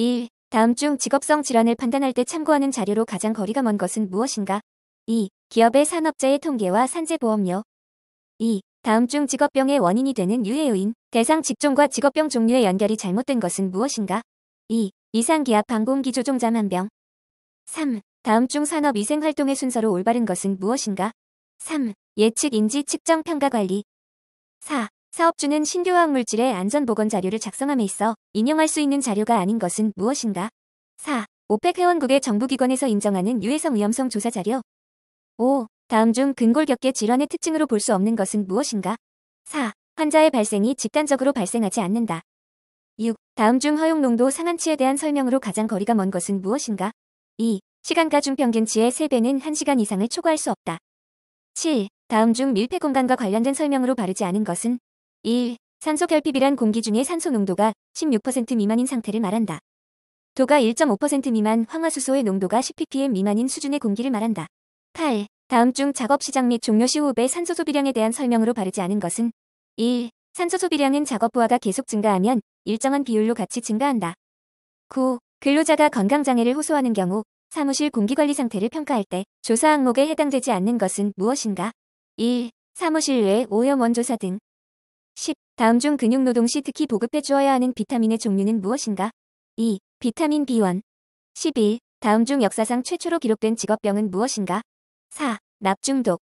1. 다음 중 직업성 질환을 판단할 때 참고하는 자료로 가장 거리가 먼 것은 무엇인가? 2. 기업의 산업자의 통계와 산재보험료 2. 다음 중 직업병의 원인이 되는 유해 요인, 대상 직종과 직업병 종류의 연결이 잘못된 것은 무엇인가? 2. 이상기압 방공기 조종자 만병 3. 다음 중 산업 위생 활동의 순서로 올바른 것은 무엇인가? 3. 예측 인지 측정 평가 관리 4. 사업주는 신규화학 물질의 안전보건 자료를 작성함에 있어 인용할 수 있는 자료가 아닌 것은 무엇인가? 4. 오펙 회원국의 정부기관에서 인정하는 유해성 위험성 조사 자료 5. 다음 중 근골격계 질환의 특징으로 볼 수 없는 것은 무엇인가? 4. 환자의 발생이 집단적으로 발생하지 않는다. 6. 다음 중 허용 농도 상한치에 대한 설명으로 가장 거리가 먼 것은 무엇인가? 2. 시간과 중평균치의 3배는 1시간 이상을 초과할 수 없다. 7. 다음 중 밀폐 공간과 관련된 설명으로 바르지 않은 것은 1. 산소 결핍이란 공기 중에 산소 농도가 16% 미만인 상태를 말한다. 도가 1.5% 미만 황화수소의 농도가 10ppm 미만인 수준의 공기를 말한다. 8. 다음 중 작업 시작 및 종료 시 호흡의 산소 소비량에 대한 설명으로 바르지 않은 것은 1. 산소 소비량은 작업 부하가 계속 증가하면 일정한 비율로 같이 증가한다. 9. 근로자가 건강장애를 호소하는 경우 사무실 공기관리 상태를 평가할 때 조사 항목에 해당되지 않는 것은 무엇인가? 1. 사무실 외 오염원 조사 등 10. 다음 중 근육 노동 시 특히 보급해 주어야 하는 비타민의 종류는 무엇인가? 2. 비타민 B1. 11. 다음 중 역사상 최초로 기록된 직업병은 무엇인가? 4. 납중독.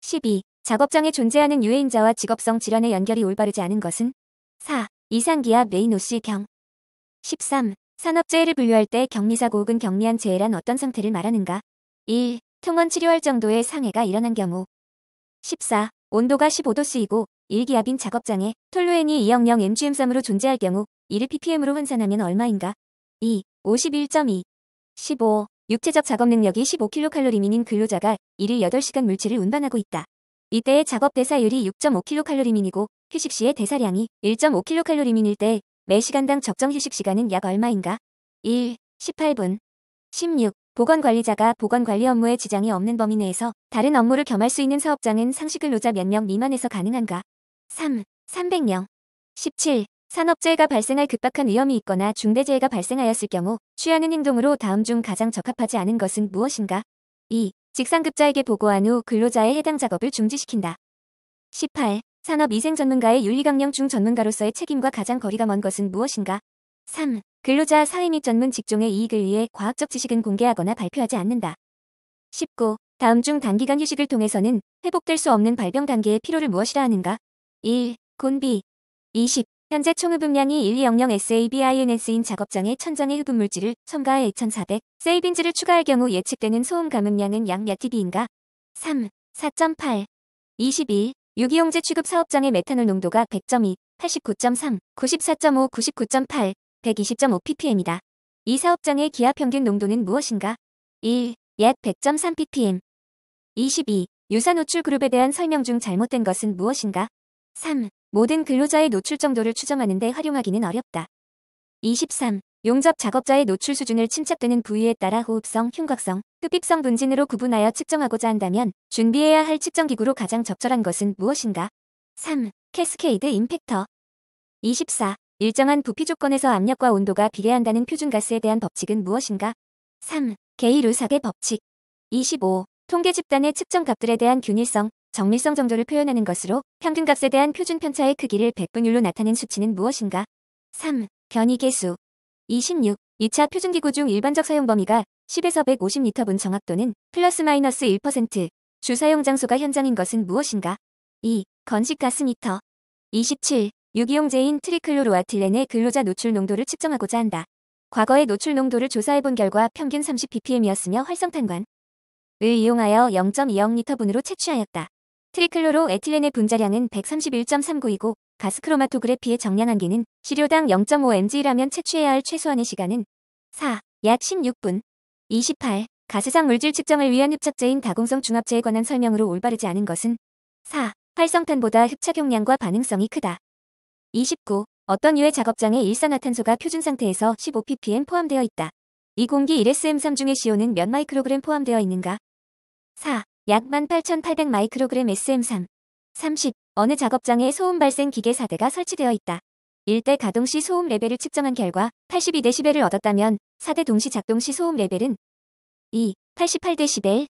12. 작업장에 존재하는 유해인자와 직업성 질환의 연결이 올바르지 않은 것은? 4. 이상기압 메이노시경. 13. 산업재해를 분류할 때 격리사고 혹은 격리한 재해란 어떤 상태를 말하는가? 1. 통원 치료할 정도의 상해가 일어난 경우. 14. 온도가 15도씨이고 일기압인 작업장에 톨루엔이 200 mgm3으로 존재할 경우 이를 ppm으로 환산하면 얼마인가? 2. 51.2 15. 육체적 작업 능력이 15kcal 미인 근로자가 1일 8시간 물질을 운반하고 있다. 이때의 작업 대사율이 6.5kcal 미이고 휴식 시의 대사량이 1.5kcal 미일 때매 시간당 적정 휴식 시간은 약 얼마인가? 1. 18분 16. 보건관리자가 보건관리 업무에 지장이 없는 범위 내에서 다른 업무를 겸할 수 있는 사업장은 상식 근로자 몇 명 미만에서 가능한가? 3. 300명. 17. 산업재해가 발생할 급박한 위험이 있거나 중대재해가 발생하였을 경우 취하는 행동으로 다음 중 가장 적합하지 않은 것은 무엇인가? 2. 직상급자에게 보고한 후 근로자의 해당 작업을 중지시킨다. 18. 산업위생 전문가의 윤리강령 중 전문가로서의 책임과 가장 거리가 먼 것은 무엇인가? 3. 근로자 사회및 전문 직종의 이익을 위해 과학적 지식은 공개하거나 발표하지 않는다. 19. 다음 중 단기간 휴식을 통해서는 회복될 수 없는 발병 단계의 피로를 무엇이라 하는가? 1. 곤비 20. 현재 총 흡음량이 1200SABINS인 작업장에 천장의 흡음 물질을 첨가해 2400 세이빈즈를 추가할 경우 예측되는 소음 감음량은 약 몇TB인가? 3. 4.8 21. 유기용제 취급 사업장의 메탄올 농도가 100.2, 89.3, 94.5, 99.8, 120.5ppm이다. 이 사업장의 기압 평균 농도는 무엇인가? 1. 약 100.3ppm 22. 유사 노출 그룹에 대한 설명 중 잘못된 것은 무엇인가? 3. 모든 근로자의 노출 정도를 추정하는데 활용하기는 어렵다. 23. 용접 작업자의 노출 수준을 침착되는 부위에 따라 호흡성, 흉곽성, 흡입성 분진으로 구분하여 측정하고자 한다면 준비해야 할 측정기구로 가장 적절한 것은 무엇인가? 3. 캐스케이드 임팩터 24. 일정한 부피 조건에서 압력과 온도가 비례한다는 표준가스에 대한 법칙은 무엇인가? 3. 게이루삭의 법칙 25. 통계 집단의 측정 값들에 대한 균일성, 정밀성 정도를 표현하는 것으로 평균값에 대한 표준 편차의 크기를 백분율로 나타낸 수치는 무엇인가? 3. 변이 계수 26. 2차 표준기구 중 일반적 사용 범위가 10에서 150m분 정확 도는 플러스 마이너스 1%, 주 사용 장소가 현장인 것은 무엇인가? 2. 건식 가스미터 27. 유기용제인 트리클로로아틸렌의 근로자 노출 농도를 측정하고자 한다. 과거의 노출 농도를 조사해본 결과 평균 30ppm이었으며 활성탄관을 이용하여 0.20리터분으로 채취하였다. 트리클로로 에틸렌의 분자량은 131.39이고 가스크로마토그래피의 정량 한계는 시료당 0.5mg라면 채취해야 할 최소한의 시간은 4, 약 16분, 28, 가스상 물질 측정을 위한 흡착제인 다공성 중합제에 관한 설명으로 올바르지 않은 것은 4, 활성탄보다 흡착용량과 반응성이 크다. 29. 어떤 유해 작업장의 일산화탄소가 표준 상태에서 15ppm 포함되어 있다. 이 공기 1SM3 중에 시온은 몇 마이크로그램 포함되어 있는가? 4. 약 18,800 마이크로그램 SM3. 30. 어느 작업장에 소음 발생 기계 4대가 설치되어 있다. 1대 가동 시 소음 레벨을 측정한 결과 82dB를 얻었다면 4대 동시 작동 시 소음 레벨은 2. 88dB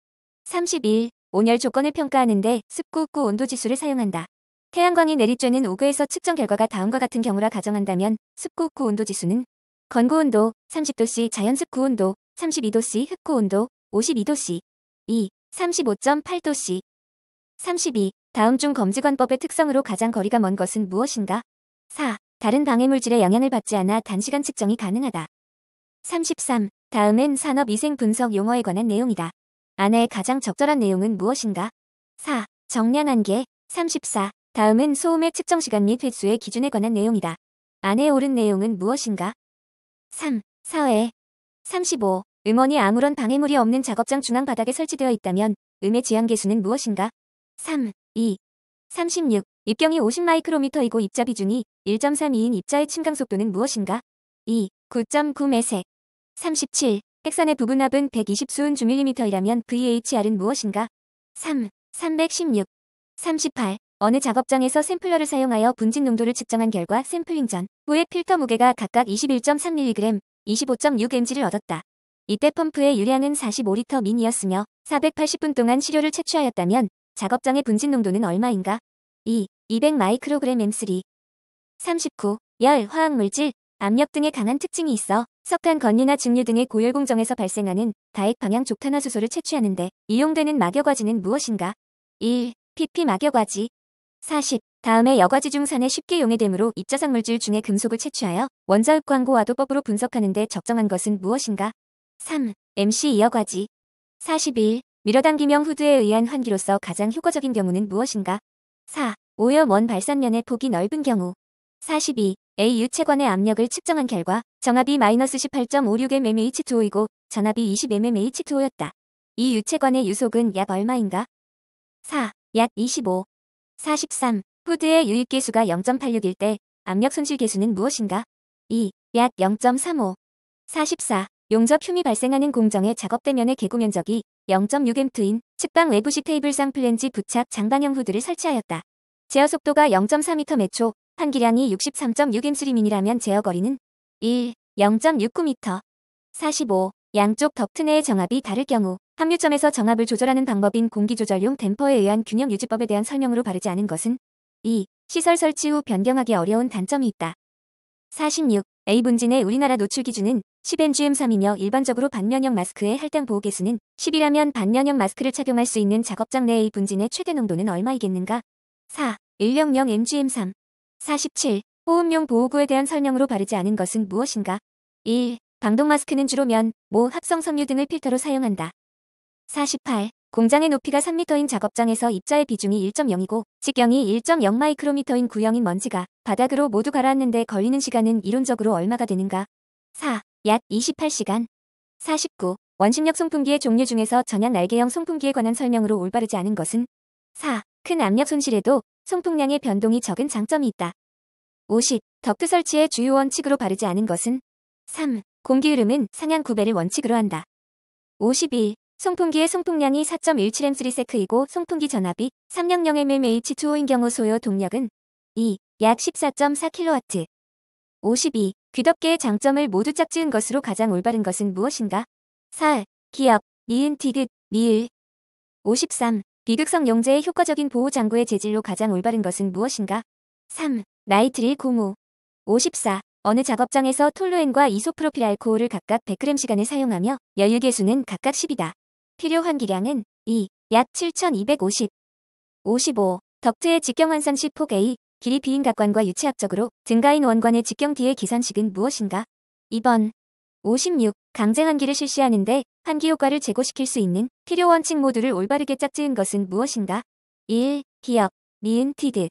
31. 온열 조건을 평가하는데 습구 구 온도 지수를 사용한다. 태양광이 내리쬐는 오그에서 측정 결과가 다음과 같은 경우라 가정한다면 습구 흡구 온도 지수는 건구 온도 30도씨 자연 습구 온도 32도씨 흑구 온도 52도씨 2 35.8도씨 32 다음 중 검지관법의 특성으로 가장 거리가 먼 것은 무엇인가? 4. 다른 방해물질의 영향을 받지 않아 단시간 측정이 가능하다. 33. 다음은 산업위생 분석 용어에 관한 내용이다. 안에 가장 적절한 내용은 무엇인가? 4. 정량 한계 34. 다음은 소음의 측정 시간 및 횟수의 기준에 관한 내용이다. 안에 오른 내용은 무엇인가? 3. 사회 35. 음원이 아무런 방해물이 없는 작업장 중앙 바닥에 설치되어 있다면 음의 지향 계수는 무엇인가? 3. 2. 36. 입경이 50마이크로미터이고 입자 비중이 1.32인 입자의 침강 속도는 무엇인가? 2. 9.9매색 37. 핵산의 부분압은 120수은 주 밀리미터이라면 VHR은 무엇인가? 3. 316. 38. 어느 작업장에서 샘플러를 사용하여 분진 농도를 측정한 결과 샘플링 전후에 필터 무게가 각각 21.3mg, 25.6mg를 얻었다. 이때 펌프의 유량은 45리터 민이었으며 480분 동안 시료를 채취하였다면 작업장의 분진 농도는 얼마인가? 2. 200 마이크로그램 M3 39. 열, 화학물질, 압력 등의 강한 특징이 있어 석탄 건리나 증류 등의 고열 공정에서 발생하는 다액 방향 족탄화수소를 채취하는데 이용되는 마여과지는 무엇인가? 1. PP 마여과지 40. 다음에 여과지 중산에 쉽게 용해되므로 입자상 물질 중에 금속을 채취하여 원자흑광고 와도법으로 분석하는 데 적정한 것은 무엇인가? 3. MC 이어과지 41. 밀어당기명 후드에 의한 환기로서 가장 효과적인 경우는 무엇인가? 4. 오염원 발산면의 폭이 넓은 경우 42. A 유체관의 압력을 측정한 결과 정압이 마이너스 18.56mmH2O이고 전압이 20mmH2O였다. 이 유체관의 유속은 약 얼마인가? 4. 약 25. 43. 후드의 유입 계수가 0.86일 때 압력 손실 계수는 무엇인가? 2. 약 0.35. 44. 용접 흉이 발생하는 공정의 작업 대면의 개구 면적이 0.6m인 측방 외부식 테이블상 플랜지 부착 장방형 후드를 설치하였다. 제어 속도가 0.4m 매초, 환기량이 63.6엠스리민이라면 제어 거리는 1. 0.69m. 45. 양쪽 덕트 내의 정압이 다를 경우 합류점에서 정압을 조절하는 방법인 공기조절용 댐퍼에 의한 균형 유지법에 대한 설명으로 바르지 않은 것은 2. 시설 설치 후 변경하기 어려운 단점이 있다. 46. A분진의 우리나라 노출 기준은 10NGM3이며 일반적으로 반면형 마스크의 할당 보호 개수는 10이라면 반면형 마스크를 착용할 수 있는 작업장 내 A분진의 최대 농도는 얼마이겠는가? 4. 100NGM3 47. 호흡용 보호구에 대한 설명으로 바르지 않은 것은 무엇인가? 1. 방독 마스크는 주로 면, 모, 합성 섬유 등을 필터로 사용한다. 48. 공장의 높이가 3m인 작업장에서 입자의 비중이 1.0이고 직경이 1.0마이크로미터인 구형인 먼지가 바닥으로 모두 가라앉는데 걸리는 시간은 이론적으로 얼마가 되는가? 4. 약 28시간. 49. 원심력 송풍기의 종류 중에서 전향 날개형 송풍기에 관한 설명으로 올바르지 않은 것은 4. 큰 압력 손실에도 송풍량의 변동이 적은 장점이 있다. 50. 덕트 설치의 주요 원칙으로 바르지 않은 것은 3. 공기 흐름은 상향 구배를 원칙으로 한다. 51. 송풍기의 송풍량이 4.17M3세크이고 송풍기 전압이 300mmH2O인 경우 소요 동력은 2. 약 14.4kW 52. 귀덮개의 장점을 모두 짝지은 것으로 가장 올바른 것은 무엇인가? 4. 기역, 니은, 디귿, 미을 53. 비극성 용제의 효과적인 보호 장구의 재질로 가장 올바른 것은 무엇인가? 3. 나이트릴 고무 54. 어느 작업장에서 톨루엔과 이소프로필 알코올을 각각 100g 시간에 사용하며 연유 계수는 각각 10이다. 필요한 기량은 2. 약 7250. 55. 덕트의 직경환산 C폭 A, 길이 비인각관과 유체학적으로 등가인 원관의 직경 D의 기산식은 무엇인가? 2번. 56. 강제환기를 실시하는데 환기효과를 제고시킬 수 있는 필요원칙 모두를 올바르게 짝지은 것은 무엇인가? 1. 기역, 미은, 티드.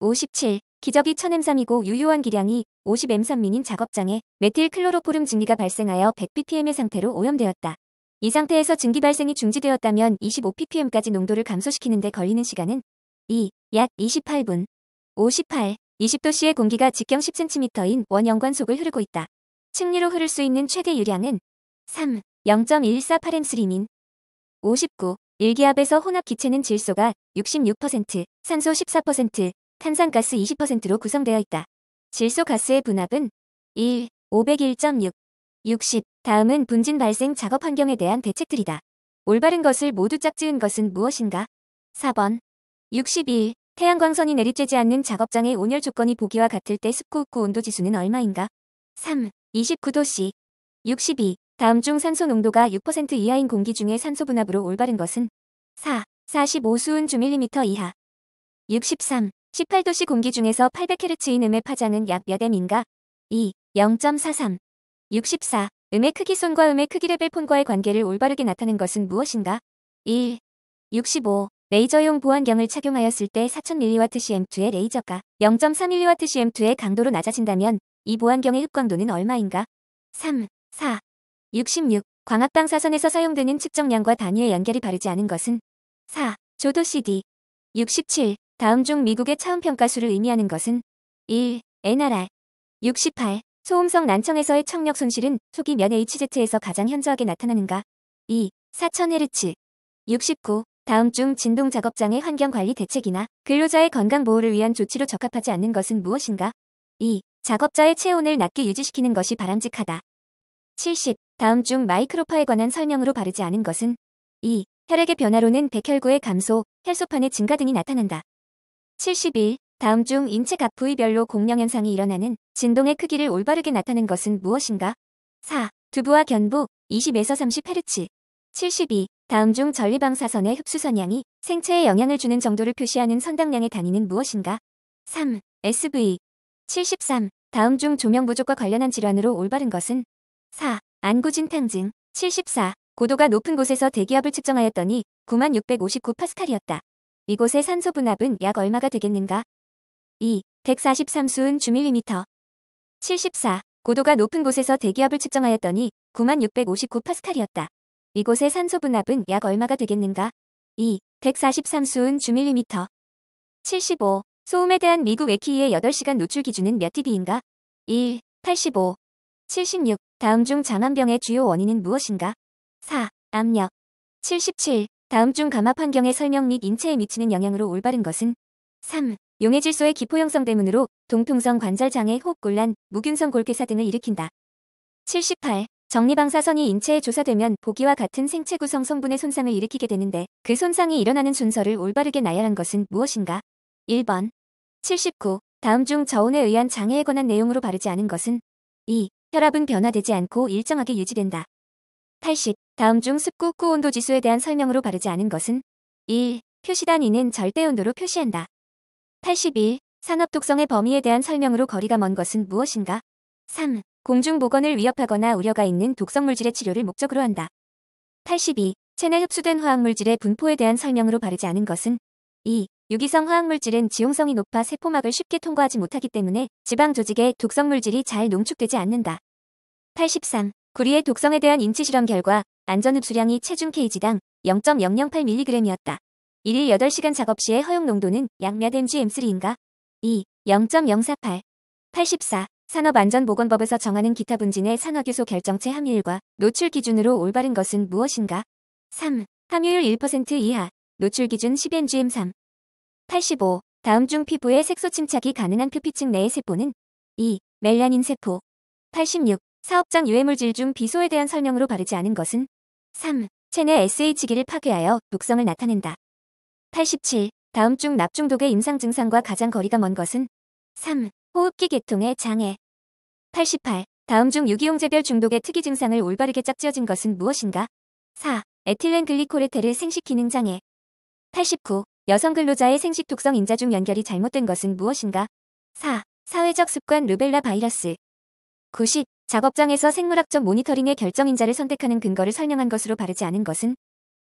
57. 기적이 1000M3이고 유효한 기량이 50M3민인 작업장에 메틸 클로로포름 증기가 발생하여 1 0 0 b p m 의 상태로 오염되었다. 이 상태에서 증기 발생이 중지되었다면 25ppm까지 농도를 감소시키는 데 걸리는 시간은 2, 약 28분, 58, 20도씨의 공기가 직경 10cm인 원연관 속을 흐르고 있다. 층리로 흐를 수 있는 최대 유량은 3, 0.148엠스리민, 59, 일기압에서 혼합 기체는 질소가 66%, 산소 14%, 탄산가스 20%로 구성되어 있다. 질소 가스의 분압은 1, 501.6, 60. 다음은 분진 발생 작업 환경에 대한 대책들이다. 올바른 것을 모두 짝지은 것은 무엇인가? 4번. 61. 태양광선이 내리쬐지 않는 작업장의 온열 조건이 보기와 같을 때 습구흡구 온도 지수는 얼마인가? 3. 29도씨. 62. 다음 중 산소 농도가 6% 이하인 공기 중에 산소 분압으로 올바른 것은? 4. 45수은 주 밀리미터 이하. 63. 18도씨 공기 중에서 800Hz인 음의 파장은 약몇 M인가? 2. 0.43. 64. 음의 크기 손과 음의 크기 레벨 폰과의 관계를 올바르게 나타낸 것은 무엇인가? 1. 65. 레이저용 보안경을 착용하였을 때4 0 0 0 m w c m 의 레이저가 0 3 m w c m 의 강도로 낮아진다면 이 보안경의 흡광도는 얼마인가? 3. 4. 66. 광학당사선에서 사용되는 측정량과 단위의 연결이 바르지 않은 것은 4. 조도 CD 67. 다음 중 미국의 차음평가수를 의미하는 것은 1. NRR 68. 소음성 난청에서의 청력 손실은 초기 면 HZ에서 가장 현저하게 나타나는가? 2. 4000Hz 69. 다음 중 진동 작업장의 환경 관리 대책이나 근로자의 건강 보호를 위한 조치로 적합하지 않는 것은 무엇인가? 2. 작업자의 체온을 낮게 유지시키는 것이 바람직하다. 70. 다음 중 마이크로파에 관한 설명으로 바르지 않은 것은 2. 혈액의 변화로는 백혈구의 감소, 혈소판의 증가 등이 나타난다. 71. 다음 중 인체 각 부위별로 공명 현상이 일어나는 진동의 크기를 올바르게 나타낸 것은 무엇인가? 4. 두부와 견부 20에서 30Hz 72. 다음 중 전리방사선의 흡수선량이 생체에 영향을 주는 정도를 표시하는 선당량의 단위는 무엇인가? 3. SV 73. 다음 중 조명 부족과 관련한 질환으로 올바른 것은 4. 안구진탕증 74. 고도가 높은 곳에서 대기압을 측정하였더니 9659파스칼이었다. 이곳의 산소 분압은 약 얼마가 되겠는가? 2. 143수은 주밀리미터 74. 고도가 높은 곳에서 대기압을 측정하였더니 9659 파스칼이었다. 이곳의 산소 분압은 약 얼마가 되겠는가? 2. 143수은 주밀리미터 75. 소음에 대한 미국 에키의 8시간 노출 기준은 몇 dB인가? 1. 85. 76. 다음 중 장안병의 주요 원인은 무엇인가? 4. 압력. 77. 다음 중 감압 환경의 설명 및 인체에 미치는 영향으로 올바른 것은? 3. 용해 질소의 기포 형성 때문으로 동통성 관절 장애, 호흡곤란, 무균성 골괴사 등을 일으킨다. 78. 정리방사선이 인체에 조사되면 보기와 같은 생체 구성 성분의 손상을 일으키게 되는데 그 손상이 일어나는 순서를 올바르게 나열한 것은 무엇인가? 1번. 79. 다음 중 저온에 의한 장애에 관한 내용으로 바르지 않은 것은 2. 혈압은 변화되지 않고 일정하게 유지된다. 80. 다음 중 습구 구 온도 지수에 대한 설명으로 바르지 않은 것은 1. 표시단 2는 절대 온도로 표시한다. 8 1 산업 독성의 범위에 대한 설명으로 거리가 먼 것은 무엇인가? 3. 공중보건을 위협하거나 우려가 있는 독성물질의 치료를 목적으로 한다. 82. 체내 흡수된 화학물질의 분포에 대한 설명으로 바르지 않은 것은 2. 유기성 화학물질은 지용성이 높아 세포막을 쉽게 통과하지 못하기 때문에 지방 조직에 독성물질이 잘 농축되지 않는다. 83. 구리의 독성에 대한 인체 실험 결과 안전 흡수량이 체중 kg당 0.008mg이었다. 1일 8시간 작업 시의 허용 농도는 양야된지 M3인가? 2. 0.048 84. 산업안전보건법에서 정하는 기타 분진의 산화규소 결정체 함유율과 노출 기준으로 올바른 것은 무엇인가? 3. 함유율 1% 이하, 노출 기준 10ngm3. 85. 다음 중 피부에 색소 침착이 가능한 표피층 내의 세포는? 2. 멜라닌 세포. 86. 사업장 유해물질 중 비소에 대한 설명으로 바르지 않은 것은? 3. 체내 SH기를 파괴하여 독성을 나타낸다. 87. 다음 중 납중독의 임상 증상과 가장 거리가 먼 것은 3. 호흡기 계통의 장애 88. 다음 중 유기용제별 중독의 특이 증상을 올바르게 짝지어진 것은 무엇인가? 4. 에틸렌 글리코레테를 생식 기능 장애 89. 여성 근로자의 생식 독성 인자 중 연결이 잘못된 것은 무엇인가? 4. 사회적 습관 루벨라 바이러스 90. 작업장에서 생물학적 모니터링의 결정 인자를 선택하는 근거를 설명한 것으로 바르지 않은 것은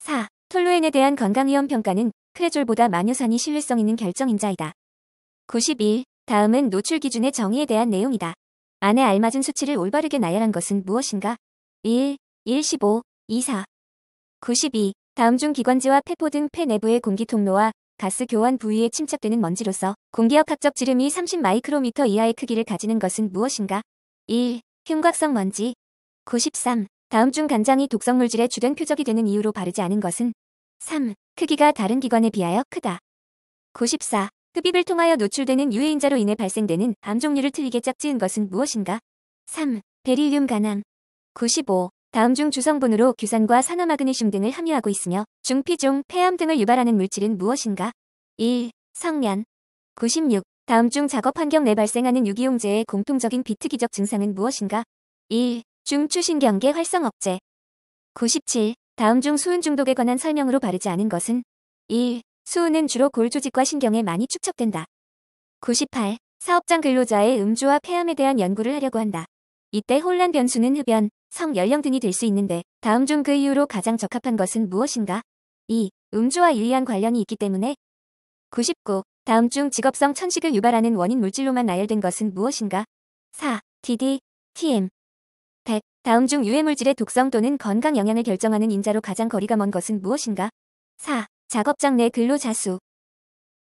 4. 톨루엔에 대한 건강위험 평가는 크레졸보다 마녀산이 신뢰성 있는 결정인자이다. 91. 다음은 노출 기준의 정의에 대한 내용이다. 안에 알맞은 수치를 올바르게 나열한 것은 무엇인가? 1. 1. 15. 2. 4. 92. 다음 중 기관지와 폐포 등 폐 내부의 공기 통로와 가스 교환 부위에 침착되는 먼지로서 공기역학적 지름이 30 마이크로미터 이하의 크기를 가지는 것은 무엇인가? 1. 흉곽성 먼지 93. 다음 중 간장이 독성 물질의 주된 표적이 되는 이유로 바르지 않은 것은 3. 크기가 다른 기관에 비하여 크다. 94. 흡입을 통하여 노출되는 유해인자로 인해 발생되는 암 종류를 틀리게 짝지은 것은 무엇인가? 3. 베릴륨 간암 95. 다음 중 주성분으로 규산과 산화마그네슘 등을 함유하고 있으며 중피종, 폐암 등을 유발하는 물질은 무엇인가? 1. 성면 96. 다음 중 작업 환경 내 발생하는 유기용제의 공통적인 비특이적 증상은 무엇인가? 1. 중추신경계 활성 억제 97. 다음 중 수은 중독에 관한 설명으로 바르지 않은 것은 1. 수은은 주로 골 조직과 신경에 많이 축적된다. 98. 사업장 근로자의 음주와 폐암에 대한 연구를 하려고 한다. 이때 혼란 변수는 흡연, 성 연령 등이 될 수 있는데 다음 중 그 이유로 가장 적합한 것은 무엇인가? 2. 음주와 일리한 관련이 있기 때문에 99. 다음 중 직업성 천식을 유발하는 원인 물질로만 나열된 것은 무엇인가? 4. DD, TM, 100. 다음 중 유해 물질의 독성 또는 건강 영향을 결정하는 인자로 가장 거리가 먼 것은 무엇인가? 4. 작업장 내 근로자 수